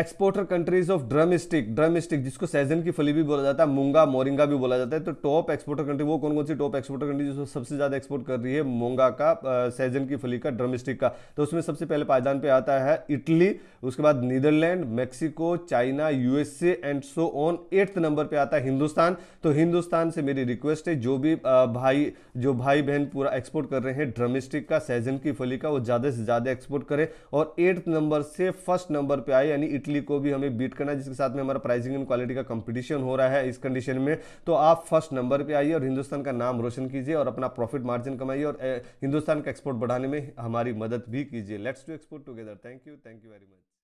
exporter countries of drumstick drumstick जिसको सैजन की फली भी बोला जाता है मूंगा मोरिंगा भी बोला जाता है तो टॉप एक्सपोर्टर कंट्री वो कौन कौन सी टॉप एक्सपोर्टर कंट्री जिसको सबसे ज़्यादा एक्सपोर्ट कर रही है मूंगा का सैजन की फली का ड्रम स्टिक का तो उसमें सबसे पहले पायदान पे आता है इटली उसके बाद Netherland Mexico China USA and so on eighth number पर आता है हिंदुस्तान तो हिंदुस्तान से मेरी रिक्वेस्ट है जो भी भाई जो भाई बहन पूरा एक्सपोर्ट कर रहे हैं ड्रम स्टिक का सैजन की फली का वो ज़्यादा से ज़्यादा एक्सपोर्ट करें और एट्थ नंबर से फर्स्ट नंबर पर आए यानी इटली वीकली को भी हमें बीट करना है जिसके साथ में हमारा प्राइसिंग एंड क्वालिटी का कंपटीशन हो रहा है इस कंडीशन में तो आप फर्स्ट नंबर पर आइए और हिंदुस्तान का नाम रोशन कीजिए और अपना प्रॉफिट मार्जिन कमाइए और हिंदुस्तान का एक्सपोर्ट बढ़ाने में हमारी मदद भी कीजिए let's to export together thank you thank you very much